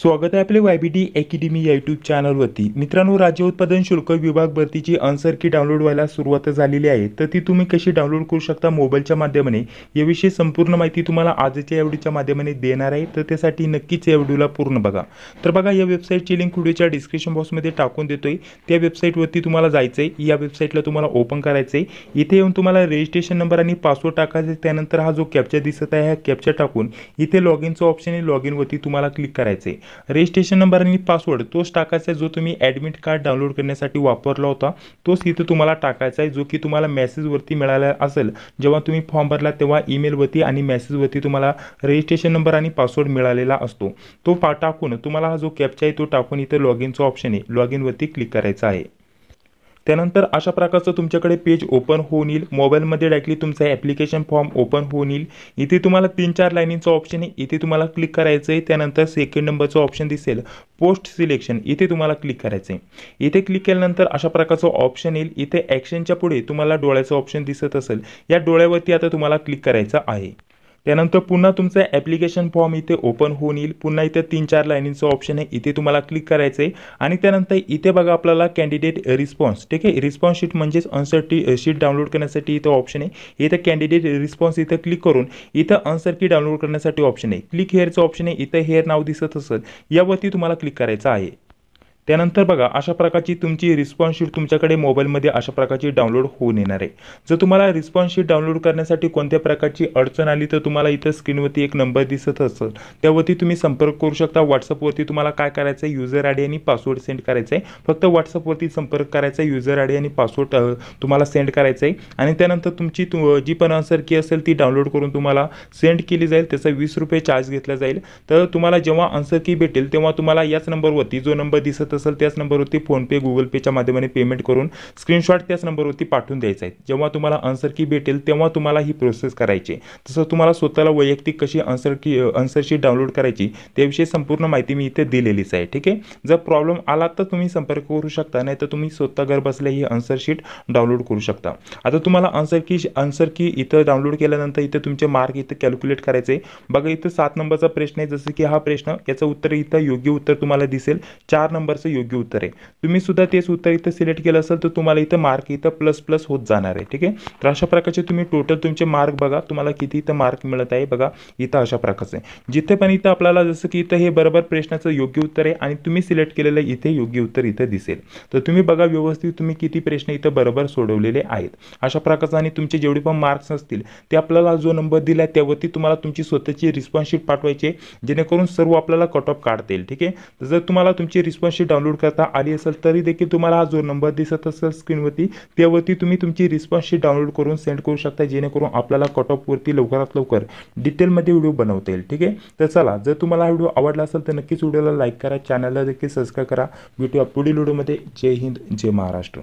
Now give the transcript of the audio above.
स्वागत आहे आपले वाय बी डी अकॅडमी या यूट्यूब चॅनलवरती मित्रांनो राज्य उत्पादन शुल्क विभाग भरतीची आन्सर की डाउनलोड व्हायला सुरुवात झालेली आहे तर ती तुम्ही कशी डाउनलोड करू शकता मोबाईलच्या माध्यमाने याविषयी संपूर्ण माहिती तुम्हाला आजच्या या व्हिडिओच्या माध्यमाने देणार आहे तर त्यासाठी नक्कीच या व्हिडिओला पूर्ण बघा तर बघा या वेबसाईटची लिंक व्हिडिओच्या डिस्क्रिप्शन बॉक्समध्ये टाकून देतोय त्या वेबसाईटवरती तुम्हाला जायचं आहे या वेबसाईटला तुम्हाला ओपन करायचं आहे इथे येऊन तुम्हाला रजिस्ट्रेशन नंबर आणि पासवर्ड टाकायचा त्यानंतर हा जो कॅप्चर दिसत आहे हा कॅप्चर टाकून इथे लॉग इनचं ऑप्शन आहे लॉग इनवरती तुम्हाला क्लिक करायचं आहे रजिस्ट्रेशन नंबर आणि पासवर्ड तोच टाकायचा आहे जो तुम्ही ॲडमिट कार्ड डाउनलोड करण्यासाठी वापरला होता तोच इथं तुम्हाला टाकायचा आहे जो की तुम्हाला मेसेजवरती मिळाला असेल जेव्हा तुम्ही फॉर्म भरला तेव्हा ईमेलवरती आणि मेसेजवरती तुम्हाला रजिस्ट्रेशन नंबर आणि पासवर्ड मिळालेला असतो तो टाकून तुम्हाला हा जो कॅपचा आहे तो टाकून इथं लॉग ऑप्शन आहे लॉग इनवरती क्लिक करायचा आहे त्यानंतर अशा प्रकारचं तुमच्याकडे पेज ओपन होऊन येईल मोबाईलमध्ये डायरेक्टली तुमचं ॲप्लिकेशन फॉर्म ओपन होऊन येईल इथे तुम्हाला तीन चार लाईनींचा ऑप्शन आहे इथे तुम्हाला क्लिक करायचं आहे त्यानंतर सेकंड नंबरचं ऑप्शन दिसेल पोस्ट सिलेक्शन इथे तुम्हाला क्लिक करायचं आहे इथे क्लिक केल्यानंतर अशा प्रकारचं ऑप्शन येईल इथे ॲक्शनच्या पुढे तुम्हाला डोळ्याचं ऑप्शन दिसत असेल या डोळ्यावरती आता तुम्हाला क्लिक करायचं आहे त्यानंतर पुन्हा तुमचं ॲप्लिकेशन फॉर्म इथे ओपन होऊन येईल पुन्हा इथे तीन चार लाईनींचं ऑप्शन आहे इथे तुम्हाला क्लिक करायचं आहे आणि त्यानंतर इथे बघा आपल्याला कॅन्डिडेट रिस्पॉन्स ठीक आहे रिस्पॉन्स शीट म्हणजेच टी शीट डाउनलोड करण्यासाठी इथं ऑप्शन आहे इथं कॅन्डिडेट रिस्पॉन्स इथं क्लिक करून इथं आन्सर की डाउनलोड करण्यासाठी ऑप्शन आहे क्लिक हेअरचं ऑप्शन आहे इथं हेअर नाव दिसत असत यावरती तुम्हाला क्लिक करायचं आहे त्यानंतर बघा अशा प्रकारची तुमची रिस्पॉन्स शीट तुमच्याकडे मोबाईलमध्ये अशा प्रकारची डाउनलोड होऊन येणार आहे जर तुम्हाला रिस्पॉन्स शीट डाउनलोड करण्यासाठी कोणत्या प्रकारची अडचण आली तर तुम्हाला इथं स्क्रीनवरती एक नंबर दिसत असेल त्यावरती तुम्ही संपर्क करू शकता व्हॉट्सअपवरती तुम्हाला काय करायचं आहे युजर आय डी आणि पासवर्ड सेंड करायचं आहे फक्त व्हॉट्सअपवरती संपर्क करायचा आहे युजर आय डी आणि पासवर्ड तुम्हाला सेंड करायचा आहे आणि त्यानंतर तुमची जी पण आन्सर की असेल ती डाउनलोड करून तुम्हाला सेंड केली जाईल त्याचा वीस रुपये चार्ज घेतला जाईल तर तुम्हाला जेव्हा आन्सर की भेटेल तेव्हा तुम्हाला याच नंबरवरती जो नंबर दिसत असेल त्याच नंबरवरती फोनपे गुगल पेच्या माध्यमाने पेमेंट करून स्क्रीनशॉट त्याच नंबरवरती पाठवून द्यायचा आहे जेव्हा तुम्हाला आन्सर की भेटेल तेव्हा तुम्हाला ही प्रोसेस करायची तसं तुम्हाला स्वतःला वैयक्तिक कशी आन्सर की आन्सरशी डाउनलोड करायची त्याविषयी संपूर्ण माहिती मी इथे दिलेलीच आहे ठीक आहे जर प्रॉब्लेम आला तर तुम्ही संपर्क करू शकता नाही तर तुम्ही स्वतः घर बसल्या ही आन्सर शीट डाउनलोड करू शकता आता तुम्हाला आन्सर की आन्सर की इथं डाउनलोड केल्यानंतर इथे तुमचे मार्क इथं कॅल्क्युलेट करायचे बघा इथं सात नंबरचा प्रश्न आहे जसं की हा प्रश्न याचं उत्तर इथं योग्य उत्तर तुम्हाला दिसेल चार नंबरचं योग्य उत्तर आहे तुम्ही सुद्धा तेच उत्तर इथं सिलेक्ट केलं असेल तर तुम्हाला इथं मार्क इथं प्लस प्लस होत जाणार आहे ठीक आहे तर अशा प्रकारचे तुम्ही टोटल तुमचे मार्क बघा तुम्हाला किती इथं मार्क मिळत आहे बघा इथं अशा प्रकारचे जिथे पण इथं आपल्याला जसं की इथं हे बरोबर प्रश्नाचं योग्य उत्तर आहे आणि तुम्ही सिलेक्ट केलेलं इथे योग्य उत्तर इथं दिसेल तर तुम्ही बघा व्यवस्थित तुम्ही किती प्रश्न इथं बरोबर सोडवलेले आहेत अशा प्रकारचा आणि तुमचे जेवढे पण मार्क्स असतील ते आपल्याला जो नंबर दिला त्यावरती तुम्हाला तुमची स्वतःची रिस्पॉन्सशीट पाठवायची जेणेकरून सर्व आपल्याला कट ऑफ काढतील ठीक आहे जर तुम्हाला तुमची रिस्पॉन्सशीट डाउनलोड करता आली असेल तरी देखील तुम्हाला हा जो नंबर दिसत असेल स्क्रीनवरती त्यावरती तुम्ही तुमची रिस्पॉन्सशीट डाउनलोड करून सेंड करू शकता जेणेकरून आपल्याला कट ऑफवरती लवकरात लवकर डिटेलमध्ये व्हिडिओ बनवता येईल ठीक आहे तर चला जर तुम्हाला हा व्हिडिओ आवडला असेल तर नक्कीच व्हिडिओला लाईक करा चॅनलला देखील सबस्क्राईब करा भेटूया पुढील व्हिडिओमध्ये जय हिंद जय महाराष्ट्र